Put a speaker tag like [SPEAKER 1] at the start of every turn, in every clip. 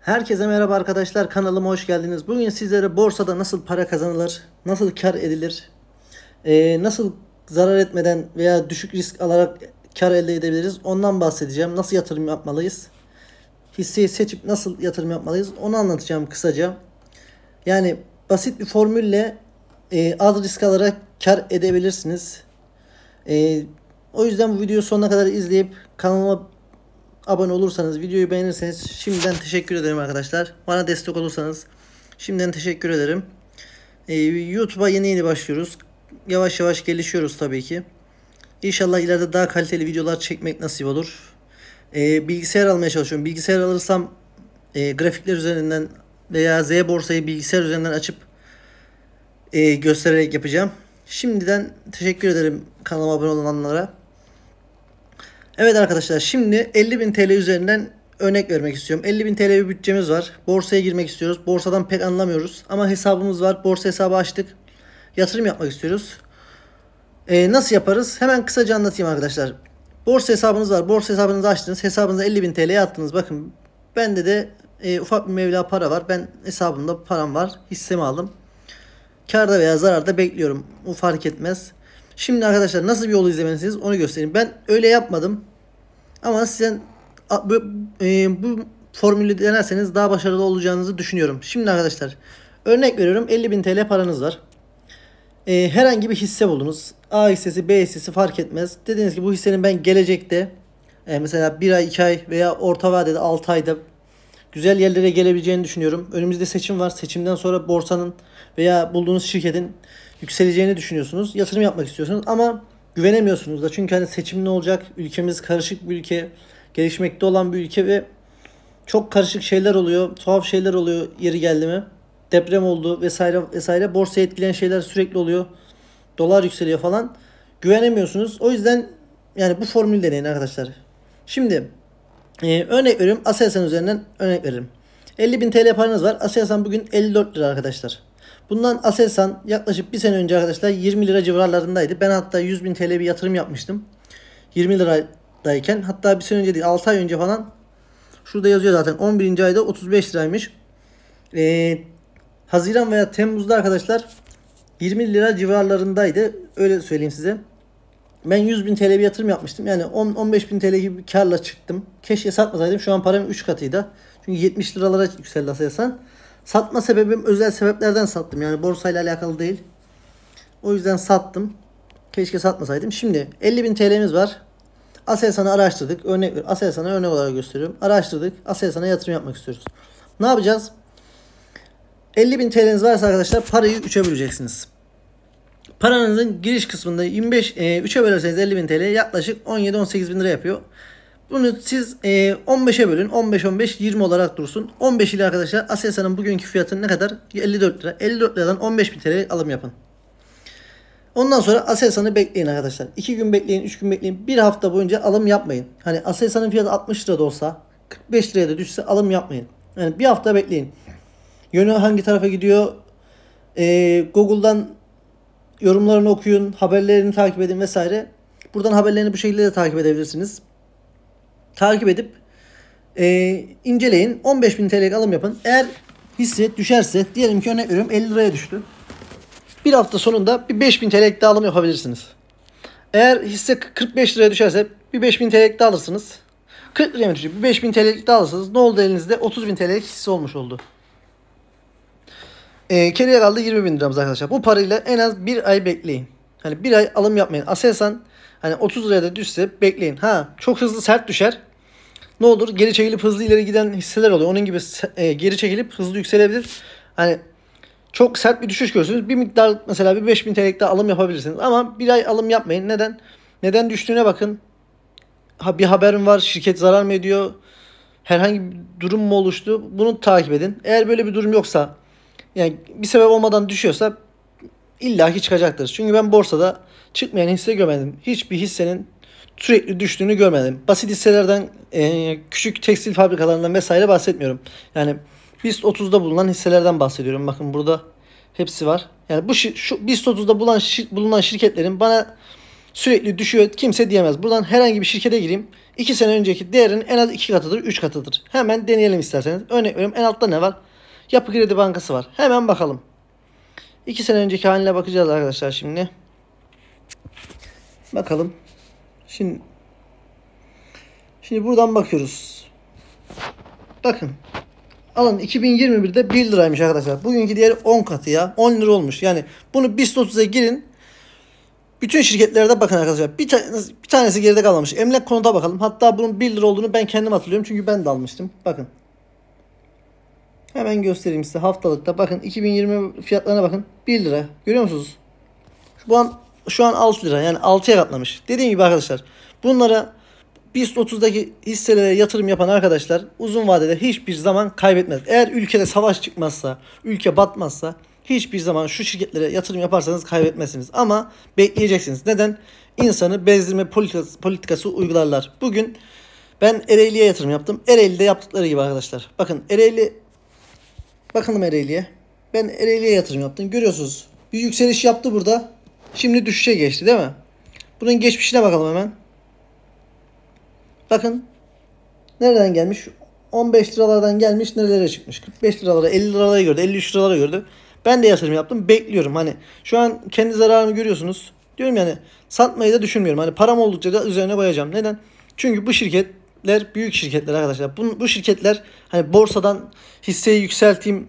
[SPEAKER 1] Herkese merhaba arkadaşlar kanalıma hoş geldiniz. Bugün sizlere borsada nasıl para kazanılır, nasıl kar edilir, e, nasıl zarar etmeden veya düşük risk alarak kar elde edebiliriz ondan bahsedeceğim. Nasıl yatırım yapmalıyız, hisseyi seçip nasıl yatırım yapmalıyız onu anlatacağım kısaca. Yani basit bir formülle e, az risk alarak kar edebilirsiniz. E, o yüzden bu videoyu sonuna kadar izleyip kanalıma abone olursanız, videoyu beğenirseniz şimdiden teşekkür ederim arkadaşlar. Bana destek olursanız şimdiden teşekkür ederim. Ee, YouTube'a yeni yeni başlıyoruz. Yavaş yavaş gelişiyoruz tabii ki. İnşallah ileride daha kaliteli videolar çekmek nasip olur. Ee, bilgisayar almaya çalışıyorum. Bilgisayar alırsam e, grafikler üzerinden veya Z borsayı bilgisayar üzerinden açıp e, göstererek yapacağım. Şimdiden teşekkür ederim kanalıma abone olanlara. Evet arkadaşlar şimdi 50.000 TL üzerinden örnek vermek istiyorum. 50.000 TL bir bütçemiz var. Borsaya girmek istiyoruz. Borsadan pek anlamıyoruz ama hesabımız var. Borsa hesabı açtık. Yatırım yapmak istiyoruz. Ee, nasıl yaparız? Hemen kısaca anlatayım arkadaşlar. Borsa hesabınız var. Borsa hesabınızı açtınız. Hesabınıza 50.000 TL attınız. Bakın bende de e, ufak bir mevla para var. Ben hesabımda param var. Hissemi aldım. Karda veya zararda bekliyorum. bu fark etmez. Şimdi arkadaşlar nasıl bir yol izlemelisiniz onu göstereyim. Ben öyle yapmadım. Ama sizin bu, e, bu formülü denerseniz daha başarılı olacağınızı düşünüyorum. Şimdi arkadaşlar örnek veriyorum 50.000 TL paranız var. E, herhangi bir hisse buldunuz. A hissesi B hissesi fark etmez. Dediniz ki bu hissenin ben gelecekte e, mesela 1 ay 2 ay veya orta vadede 6 ayda güzel yerlere gelebileceğini düşünüyorum. Önümüzde seçim var. Seçimden sonra borsanın veya bulduğunuz şirketin yükseleceğini düşünüyorsunuz. Yatırım yapmak istiyorsunuz ama güvenemiyorsunuz da. Çünkü hani seçim ne olacak? Ülkemiz karışık bir ülke. Gelişmekte olan bir ülke ve çok karışık şeyler oluyor. Tuhaf şeyler oluyor yeri geldi mi. Deprem oldu vesaire vesaire. Borsaya etkileyen şeyler sürekli oluyor. Dolar yükseliyor falan. Güvenemiyorsunuz. O yüzden yani bu formülü deneyin arkadaşlar. Şimdi e, örnek veriyorum. Aselsan üzerinden örnek veririm. 50.000 TL paranız var. Aselsan bugün 54 lira arkadaşlar. Bundan Aselsan yaklaşık bir sene önce arkadaşlar 20 lira civarlarındaydı. Ben hatta 100 bin TL bir yatırım yapmıştım. 20 liradayken hatta bir sene önce değil 6 ay önce falan şurada yazıyor zaten 11. ayda 35 liraymış. Ee, Haziran veya Temmuz'da arkadaşlar 20 lira civarlarındaydı. Öyle söyleyeyim size. Ben 100 bin TL bir yatırım yapmıştım. Yani 10-15 bin TL gibi bir karla çıktım. Keşke satmasaydım. Şu an param 3 katıydı. Çünkü 70 liralara yükseldi Aselsan. Satma sebebim özel sebeplerden sattım. Yani borsayla alakalı değil. O yüzden sattım. Keşke satmasaydım. Şimdi 50 bin TL'miz var. Aselsan'ı araştırdık. Örnek Aselsan'ı örnek olarak gösteriyorum. Araştırdık. Aselsan'a yatırım yapmak istiyoruz. Ne yapacağız? 50 bin TL'niz varsa arkadaşlar parayı 3'e böleceksiniz. Paranızın giriş kısmında 25 e, 3'e bölerseniz bin TL yaklaşık 17-18 bin lira yapıyor. Bunu siz e, 15'e bölün. 15 15 20 olarak dursun. 15 ile arkadaşlar Aselsan'ın bugünkü fiyatı ne kadar? 54 lira. 54 liradan 15 bin TL alım yapın. Ondan sonra Aselsan'ı bekleyin arkadaşlar. 2 gün bekleyin, 3 gün bekleyin. 1 hafta boyunca alım yapmayın. Hani Aselsan'ın fiyatı 60 lira da olsa 45 liraya da düşse alım yapmayın. Yani bir hafta bekleyin. Yönü hangi tarafa gidiyor? Ee, Google'dan yorumlarını okuyun, haberlerini takip edin vesaire. Buradan haberlerini bu şekilde de takip edebilirsiniz takip edip e, inceleyin. 15.000 TL'lik alım yapın. Eğer hisse düşerse diyelim ki örnek veriyorum 50 liraya düştü. Bir hafta sonunda bir 5000 TL'lik de alım yapabilirsiniz. Eğer hisse 45 liraya düşerse bir 5000 TL'lik de alırsınız. 40 liraya düşecek bir 5000 TL'lik de alırsınız. Ne oldu elinizde? 30.000 TL'lik hisse olmuş oldu. E, geriye kaldı 20 bin liramız arkadaşlar. Bu parayla en az bir ay bekleyin. Hani bir ay alım yapmayın. Aselsan Hani 30 liraya da düşse bekleyin. Ha çok hızlı sert düşer. Ne olur geri çekilip hızlı ileri giden hisseler oluyor. Onun gibi e, geri çekilip hızlı yükselebilir. Hani çok sert bir düşüş görürsünüz. Bir miktar mesela bir 5000 TL'lik alım yapabilirsiniz. Ama bir ay alım yapmayın. Neden? Neden düştüğüne bakın. Ha, bir haberim var şirket zarar mı ediyor? Herhangi bir durum mu oluştu? Bunu takip edin. Eğer böyle bir durum yoksa yani bir sebep olmadan düşüyorsa İlla ki çıkacaktır. Çünkü ben borsada çıkmayan hisse görmedim. Hiçbir hissenin sürekli düştüğünü görmedim. Basit hisselerden, e, küçük tekstil fabrikalarından vesaire bahsetmiyorum. Yani BIST 30'da bulunan hisselerden bahsediyorum. Bakın burada hepsi var. Yani bu şu BIST 30'da bulunan, bulunan şirketlerin bana sürekli düşüyor kimse diyemez. Buradan herhangi bir şirkete gireyim. 2 sene önceki değerin en az 2 katıdır, 3 katıdır. Hemen deneyelim isterseniz. Örnek veriyorum en altta ne var? Yapı Kredi Bankası var. Hemen bakalım. 2 sene önceki haline bakacağız arkadaşlar şimdi. Bakalım. Şimdi Şimdi buradan bakıyoruz. Bakın. Alın 2021'de 1 liraymış arkadaşlar. Bugünkü değeri 10 katı ya. 10 lira olmuş. Yani bunu BIST30'a girin. Bütün şirketlerde bakın arkadaşlar. Bir, ta bir tanesi geride kalmamış. Emlak konuda bakalım. Hatta bunun 1 lira olduğunu ben kendim hatırlıyorum. Çünkü ben de almıştım. Bakın. Hemen göstereyim size haftalıkta. Bakın 2020 fiyatlarına bakın. 1 lira. Görüyor musunuz? Bu an şu an 6 lira. Yani 6'ya katlamış. Dediğim gibi arkadaşlar bunlara BIST 30'daki hisselere yatırım yapan arkadaşlar uzun vadede hiçbir zaman kaybetmez. Eğer ülkede savaş çıkmazsa, ülke batmazsa hiçbir zaman şu şirketlere yatırım yaparsanız kaybetmezsiniz. Ama bekleyeceksiniz. Neden? İnsanı bezdirme politikası, politikası uygularlar. Bugün ben Ereğli'ye yatırım yaptım. Ereğli'de yaptıkları gibi arkadaşlar. Bakın Ereğli Bakalım Ereğli'ye. Ben Ereğli'ye yatırım yaptım. Görüyorsunuz. Bir yükseliş yaptı burada. Şimdi düşüşe geçti değil mi? Bunun geçmişine bakalım hemen. Bakın. Nereden gelmiş? 15 liralardan gelmiş nerelere çıkmış? 45 liralara, 50 liralara gördü, 53 liralara gördü. Ben de yatırım yaptım. Bekliyorum. Hani şu an kendi zararımı görüyorsunuz. Diyorum yani satmayı da düşünmüyorum. Hani param oldukça da üzerine koyacağım. Neden? Çünkü bu şirket şirketler büyük şirketler arkadaşlar. Bu, bu şirketler hani borsadan hisseyi yükselteyim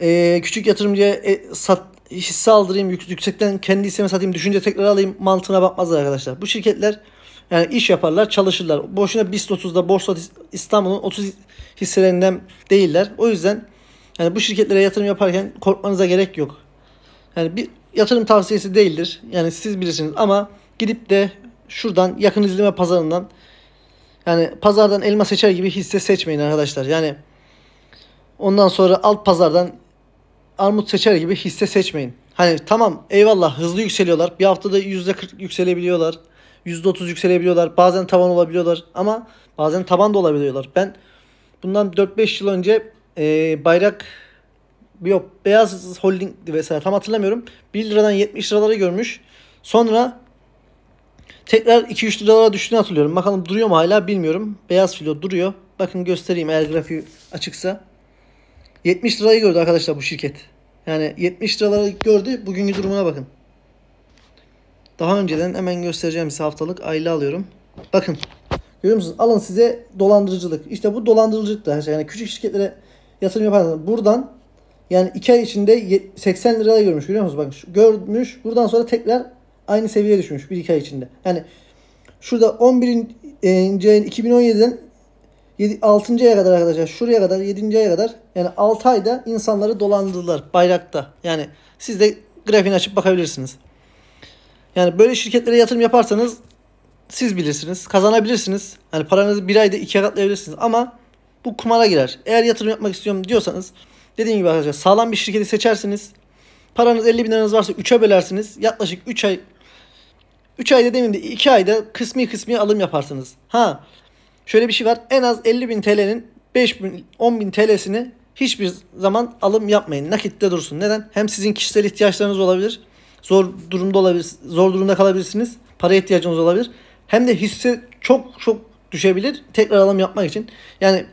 [SPEAKER 1] e, küçük yatırımcıya e, sat, hisse aldırayım yük, yüksekten kendi hissemi satayım düşünce tekrar alayım mantığına bakmazlar arkadaşlar. Bu şirketler yani iş yaparlar çalışırlar. Boşuna BIST 30'da Borsa İstanbul'un 30 hisselerinden değiller. O yüzden yani bu şirketlere yatırım yaparken korkmanıza gerek yok. Yani bir yatırım tavsiyesi değildir. Yani siz bilirsiniz ama gidip de şuradan yakın izleme pazarından yani pazardan elma seçer gibi hisse seçmeyin arkadaşlar. Yani ondan sonra alt pazardan armut seçer gibi hisse seçmeyin. Hani tamam eyvallah hızlı yükseliyorlar. Bir haftada %40 yükselebiliyorlar. %30 yükselebiliyorlar. Bazen tavan olabiliyorlar ama bazen taban da olabiliyorlar. Ben bundan 4-5 yıl önce e, bayrak yok Beyaz Holding vesaire tam hatırlamıyorum. 1 liradan 70 liraları görmüş. Sonra Tekrar 2-3 liralara düştüğünü hatırlıyorum. Bakalım duruyor mu hala bilmiyorum. Beyaz filo duruyor. Bakın göstereyim eğer grafiği açıksa. 70 lirayı gördü arkadaşlar bu şirket. Yani 70 liraları gördü. Bugünkü durumuna bakın. Daha önceden hemen göstereceğim size haftalık aylı alıyorum. Bakın. Görüyor musunuz? Alın size dolandırıcılık. İşte bu dolandırıcılık da. Şey. Yani küçük şirketlere yatırım yaparsanız buradan yani 2 ay içinde 80 liraya görmüş. Görüyor musunuz? Bakın görmüş. Buradan sonra tekrar aynı seviyeye düşmüş 1-2 ay içinde. Yani şurada 11. ayın 2017'den 7, 6. aya kadar arkadaşlar şuraya kadar 7. aya kadar yani 6 ayda insanları dolandırdılar bayrakta. Yani siz de grafiğini açıp bakabilirsiniz. Yani böyle şirketlere yatırım yaparsanız siz bilirsiniz. Kazanabilirsiniz. Yani paranızı bir ayda ikiye katlayabilirsiniz. Ama bu kumara girer. Eğer yatırım yapmak istiyorum diyorsanız dediğim gibi arkadaşlar sağlam bir şirketi seçersiniz. Paranız 50 bin liranız varsa 3'e bölersiniz. Yaklaşık 3 ay 3 ayda demeyeyim de 2 ayda kısmi kısmi alım yaparsınız. Ha şöyle bir şey var. En az 50 bin TL'nin 5 bin 10 bin TL'sini hiçbir zaman alım yapmayın. Nakitte dursun. Neden? Hem sizin kişisel ihtiyaçlarınız olabilir. Zor durumda olabilir. Zor durumda kalabilirsiniz. Para ihtiyacınız olabilir. Hem de hisse çok çok düşebilir. Tekrar alım yapmak için. Yani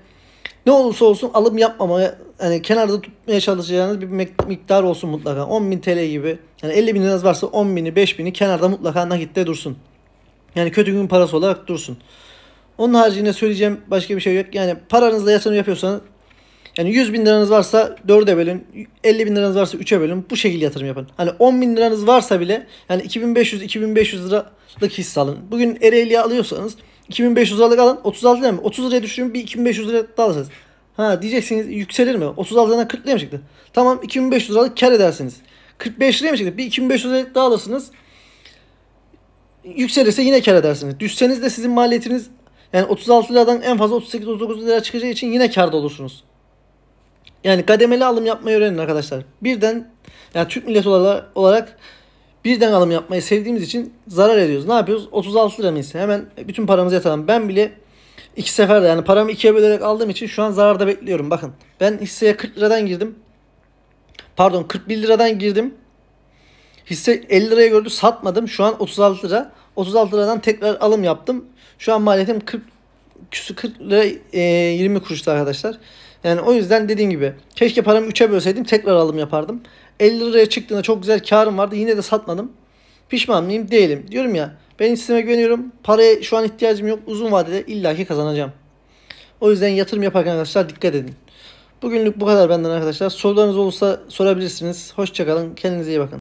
[SPEAKER 1] ne olursa olsun alım yapmamaya hani kenarda tutmaya çalışacağınız bir miktar olsun mutlaka. 10.000 TL gibi. Yani 50 bin liranız varsa 10 bini 5 bini kenarda mutlaka nakitte dursun. Yani kötü gün parası olarak dursun. Onun haricinde söyleyeceğim başka bir şey yok. Yani paranızla yatırım yapıyorsanız yani 100 bin liranız varsa 4'e bölün. 50 bin liranız varsa 3'e bölün. Bu şekilde yatırım yapın. Hani 10 bin liranız varsa bile yani 2500-2500 liralık hisse alın. Bugün Ereğli'ye alıyorsanız 2500 liralık alın 36 lira mı? 30 liraya düşürün bir 2500 lira daha alırsınız. Ha diyeceksiniz yükselir mi? 36 liradan 40 liraya mı çıktı? Tamam 2500 liralık kar edersiniz. 45 liraya mı çıktı? Bir 2500 liralık daha alırsınız. Yükselirse yine kar edersiniz. Düşseniz de sizin maliyetiniz yani 36 liradan en fazla 38-39 lira çıkacağı için yine karda olursunuz. Yani kademeli alım yapmayı öğrenin arkadaşlar. Birden yani Türk milleti olarak, olarak birden alım yapmayı sevdiğimiz için zarar ediyoruz. Ne yapıyoruz? 36 lira neyse hemen bütün paramızı yatalım. Ben bile iki seferde yani paramı ikiye bölerek aldığım için şu an zararda bekliyorum. Bakın ben hisseye 40 liradan girdim. Pardon 41 liradan girdim. Hisse 50 liraya gördü satmadım. Şu an 36 lira. 36 liradan tekrar alım yaptım. Şu an maliyetim 40 küsü 40 lira e, 20 kuruştu arkadaşlar. Yani o yüzden dediğim gibi keşke paramı 3'e bölseydim tekrar alım yapardım. 50 liraya çıktığında çok güzel karım vardı. Yine de satmadım. Pişman mıyım? Değilim. Diyorum ya ben sisteme güveniyorum. Paraya şu an ihtiyacım yok. Uzun vadede illaki kazanacağım. O yüzden yatırım yaparken arkadaşlar dikkat edin. Bugünlük bu kadar benden arkadaşlar. Sorularınız olursa sorabilirsiniz. Hoşçakalın. Kendinize iyi bakın.